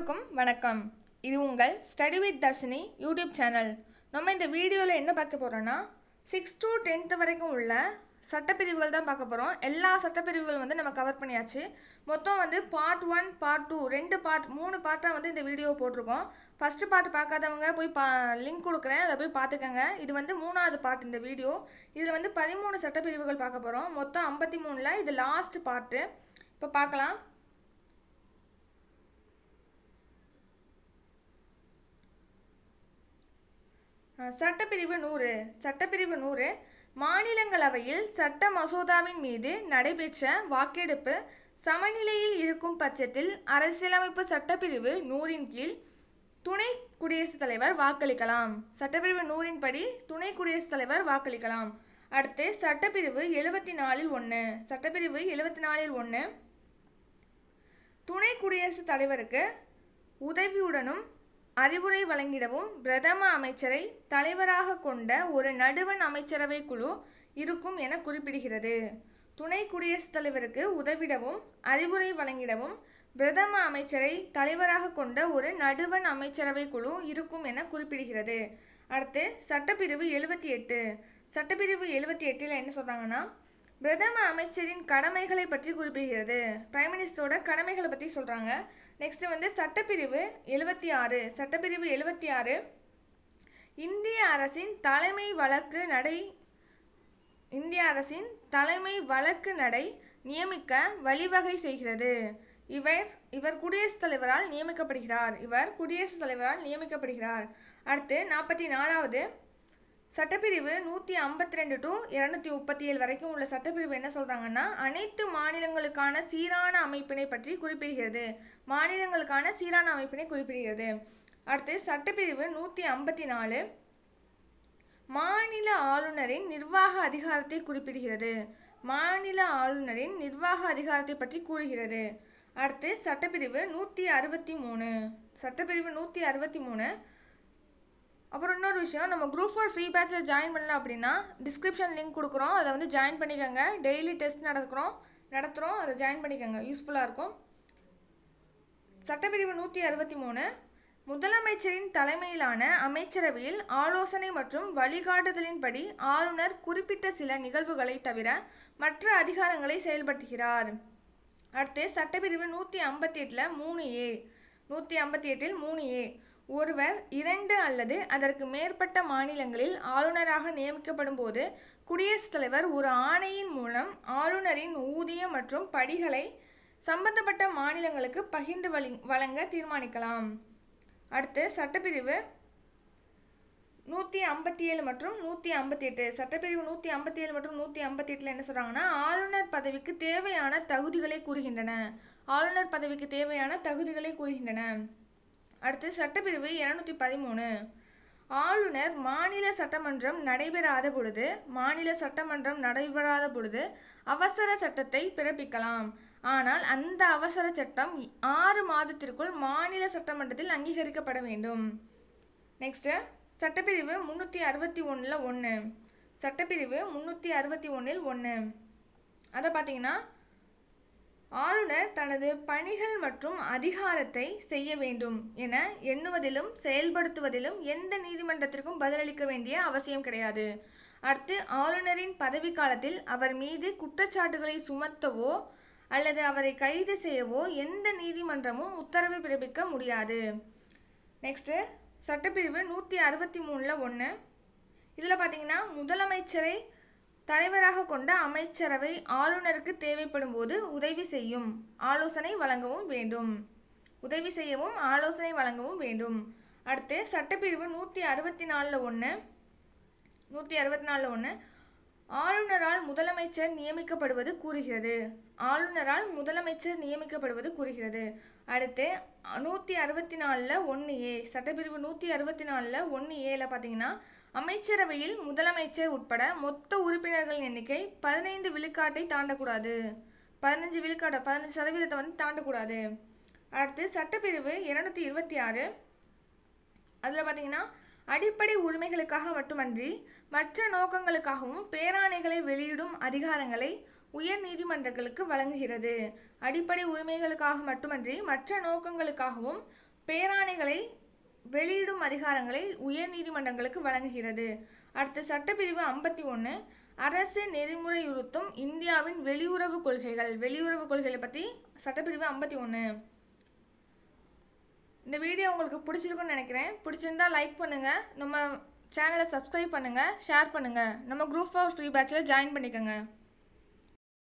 எல்லோருக்கும் வணக்கம் இது உங்கள் study with Dharshini YouTube channel நம்ம இந்த வீடியோவில் என்ன பார்க்க போகிறோன்னா சிக்ஸ் டு டென்த்து வரைக்கும் உள்ள சட்டப்பிரிவுகள் தான் பார்க்க போகிறோம் எல்லா சட்டப்பிரிவுகளும் வந்து நம்ம கவர் பண்ணியாச்சு மொத்தம் வந்து பார்ட் ஒன் பார்ட் டூ ரெண்டு பார்ட் மூணு பார்ட்டாக வந்து இந்த வீடியோ போட்டிருக்கோம் ஃபஸ்ட்டு பார்ட் பார்க்காதவங்க போய் பா லிங்க் கொடுக்குறேன் அதை போய் பார்த்துக்கோங்க இது வந்து மூணாவது பார்ட் இந்த வீடியோ இதில் வந்து பதிமூணு சட்டப்பிரிவுகள் பார்க்க போகிறோம் மொத்தம் ஐம்பத்தி மூணில் இது லாஸ்ட் பார்ட்டு இப்போ பார்க்கலாம் சட்டப்பிரிவு நூறு சட்டப்பிரிவு நூறு மாநிலங்களவையில் சட்ட மசோதாவின் மீது நடைபெற்ற வாக்கெடுப்பு சமநிலையில் இருக்கும் பட்சத்தில் அரசியலமைப்பு சட்டப்பிரிவு நூறின் கீழ் துணை குடியரசுத் தலைவர் வாக்களிக்கலாம் சட்டப்பிரிவு நூறின் படி துணை குடியரசுத் தலைவர் வாக்களிக்கலாம் அடுத்து சட்டப்பிரிவு எழுபத்தி நாலில் ஒன்று சட்டப்பிரிவு எழுபத்தி நாலில் ஒன்று துணை குடியரசுத் தலைவருக்கு உதவியுடனும் அறிவுரை வழங்கிடவும் பிரதம அமைச்சரை தலைவராக கொண்ட ஒரு நடுவண் அமைச்சரவை குழு இருக்கும் என குறிப்பிடுகிறது துணை குடியரசுத் தலைவருக்கு உதவிடவும் அறிவுரை வழங்கிடவும் பிரதம அமைச்சரை தலைவராக கொண்ட ஒரு நடுவண் அமைச்சரவை குழு இருக்கும் என குறிப்பிடுகிறது அடுத்து சட்டப்பிரிவு எழுபத்தி எட்டு சட்டப்பிரிவு எழுபத்தி எட்டில் என்ன சொல்கிறாங்கன்னா பிரதம அமைச்சரின் கடமைகளை பற்றி குறிப்பிடுகிறது பிரைம் மினிஸ்டரோட கடமைகளை பற்றி சொல்கிறாங்க நெக்ஸ்ட்டு வந்து சட்டப்பிரிவு எழுபத்தி ஆறு சட்டப்பிரிவு எழுபத்தி ஆறு இந்திய அரசின் தலைமை வழக்கு நடை இந்திய அரசின் தலைமை வழக்கு நடை நியமிக்க வழிவகை செய்கிறது இவர் இவர் குடியரசுத் தலைவரால் நியமிக்கப்படுகிறார் இவர் குடியரசுத் தலைவரால் நியமிக்கப்படுகிறார் அடுத்து நாற்பத்தி நாலாவது சட்டப்பிரிவு நூற்றி ஐம்பத்தி ரெண்டு டு இரநூத்தி முப்பத்தி ஏழு வரைக்கும் உள்ள சட்டப்பிரிவு என்ன சொல்கிறாங்கன்னா அனைத்து மாநிலங்களுக்கான சீரான அமைப்பினை பற்றி குறிப்பிடுகிறது மாநிலங்களுக்கான சீரான அமைப்பினை குறிப்பிடுகிறது அடுத்து சட்டப்பிரிவு நூற்றி ஐம்பத்தி நாலு மாநில ஆளுநரின் நிர்வாக அதிகாரத்தை குறிப்பிடுகிறது மாநில ஆளுநரின் நிர்வாக அதிகாரத்தை பற்றி கூறுகிறது அடுத்து சட்டப்பிரிவு நூற்றி அறுபத்தி மூணு சட்டப்பிரிவு நூற்றி அறுபத்தி மூணு அப்புறம் இன்னொரு விஷயம் நம்ம குரூப் ஃபோர் ஃப்ரீ பேட்சில் ஜாயின் பண்ணலாம் அப்படின்னா டிஸ்கிரிப்ஷன் லிங்க் கொடுக்குறோம் அதை வந்து ஜாயின் பண்ணிக்கோங்க டெய்லி டெஸ்ட் நடக்கிறோம் நடத்துகிறோம் அதை ஜாயின் பண்ணிக்கோங்க யூஸ்ஃபுல்லாக இருக்கும் சட்டப்பிரிவு நூற்றி அறுபத்தி மூணு முதலமைச்சரின் தலைமையிலான அமைச்சரவையில் ஆலோசனை மற்றும் வழிகாட்டுதலின்படி ஆளுநர் குறிப்பிட்ட சில நிகழ்வுகளை தவிர மற்ற அதிகாரங்களை செயல்படுத்துகிறார் அடுத்து சட்டப்பிரிவு நூற்றி ஐம்பத்தி எட்டில் மூணு ஏ நூற்றி ஐம்பத்தி எட்டில் மூணு ஏ ஒருவர் இரண்டு அல்லது அதற்கு மேற்பட்ட மாநிலங்களில் ஆளுநராக நியமிக்கப்படும் போது குடியரசுத் தலைவர் ஒரு ஆணையின் மூலம் ஆளுநரின் ஊதியம் மற்றும் படிகளை சம்பந்தப்பட்ட மாநிலங்களுக்கு பகிர்ந்து வழி வழங்க தீர்மானிக்கலாம் அடுத்து சட்டப்பிரிவு நூற்றி ஐம்பத்தி ஏழு மற்றும் நூற்றி ஐம்பத்தி எட்டு சட்டப்பிரிவு நூற்றி ஐம்பத்தி ஏழு மற்றும் நூற்றி ஐம்பத்தி எட்டில் என்ன சொல்கிறாங்கன்னா ஆளுநர் பதவிக்கு தேவையான தகுதிகளை கூறுகின்றன ஆளுநர் பதவிக்கு தேவையான தகுதிகளை கூறுகின்றன அடுத்து சட்டப்பிரிவு இரநூத்தி பதிமூணு ஆளுநர் மாநில சட்டமன்றம் நடைபெறாத பொழுது மாநில சட்டமன்றம் நடைபெறாத பொழுது அவசர சட்டத்தை பிறப்பிக்கலாம் ஆனால் அந்த அவசர சட்டம் ஆறு மாதத்திற்குள் மாநில சட்டமன்றத்தில் அங்கீகரிக்கப்பட வேண்டும் நெக்ஸ்ட்டு சட்டப்பிரிவு முந்நூற்றி அறுபத்தி ஒன்றில் ஒன்று சட்டப்பிரிவு முந்நூற்றி அறுபத்தி ஒன்றில் ஒன்று அதை பார்த்தீங்கன்னா ஆளுநர் தனது பணிகள் மற்றும் அதிகாரத்தை செய்ய வேண்டும் என எண்ணுவதிலும் செயல்படுத்துவதிலும் எந்த நீதிமன்றத்திற்கும் பதிலளிக்க வேண்டிய அவசியம் கிடையாது அடுத்து ஆளுநரின் காலத்தில் அவர் மீது குற்றச்சாட்டுகளை சுமத்தவோ அல்லது அவரை கைது செய்யவோ எந்த நீதிமன்றமும் உத்தரவு பிறப்பிக்க முடியாது நெக்ஸ்ட்டு சட்டப்பிரிவு நூற்றி அறுபத்தி மூணில் ஒன்று இதில் பார்த்தீங்கன்னா முதலமைச்சரை தலைவராக கொண்ட அமைச்சரவை ஆளுநருக்கு தேவைப்படும் போது உதவி செய்யும் ஆலோசனை வழங்கவும் வேண்டும் உதவி செய்யவும் ஆலோசனை வழங்கவும் வேண்டும் அடுத்து சட்டப்பிரிவு நூற்றி அறுபத்தி நாலில் ஒன்று நூற்றி அறுபத்தி நாலில் ஒன்று ஆளுநரால் முதலமைச்சர் நியமிக்கப்படுவது கூறுகிறது ஆளுநரால் முதலமைச்சர் நியமிக்கப்படுவது கூறுகிறது அடுத்து நூற்றி அறுபத்தி நாலில் ஒன்று ஏ சட்டப்பிரிவு நூற்றி அறுபத்தி நாலில் ஒன்று ஏல பார்த்தீங்கன்னா அமைச்சரவையில் முதலமைச்சர் உட்பட மொத்த உறுப்பினர்கள் எண்ணிக்கை பதினைந்து விழுக்காட்டை தாண்டக்கூடாது பதினஞ்சு விழுக்காட்டை பதினஞ்சு சதவீதத்தை வந்து தாண்டக்கூடாது அடுத்து சட்டப்பிரிவு இருநூத்தி இருபத்தி ஆறு அதில் பார்த்தீங்கன்னா அடிப்படை உரிமைகளுக்காக மட்டுமன்றி மற்ற நோக்கங்களுக்காகவும் பேராணைகளை வெளியிடும் அதிகாரங்களை உயர் நீதிமன்றங்களுக்கு வழங்குகிறது அடிப்படை உரிமைகளுக்காக மட்டுமன்றி மற்ற நோக்கங்களுக்காகவும் பேராணைகளை வெளியிடும் அதிகாரங்களை உயர் நீதிமன்றங்களுக்கு வழங்குகிறது அடுத்த சட்டப்பிரிவு ஐம்பத்தி ஒன்று அரசு நெறிமுறையுறுத்தும் இந்தியாவின் வெளியுறவு கொள்கைகள் வெளியுறவு கொள்கைகளை பற்றி சட்டப்பிரிவு ஐம்பத்தி ஒன்று இந்த வீடியோ உங்களுக்கு பிடிச்சிருக்குன்னு நினைக்கிறேன் பிடிச்சிருந்தா லைக் பண்ணுங்கள் நம்ம சேனலை சப்ஸ்கிரைப் பண்ணுங்கள் ஷேர் பண்ணுங்கள் நம்ம குரூப் ஆஃப் ஃப்ரீ பேட்சில் ஜாயின் பண்ணிக்கோங்க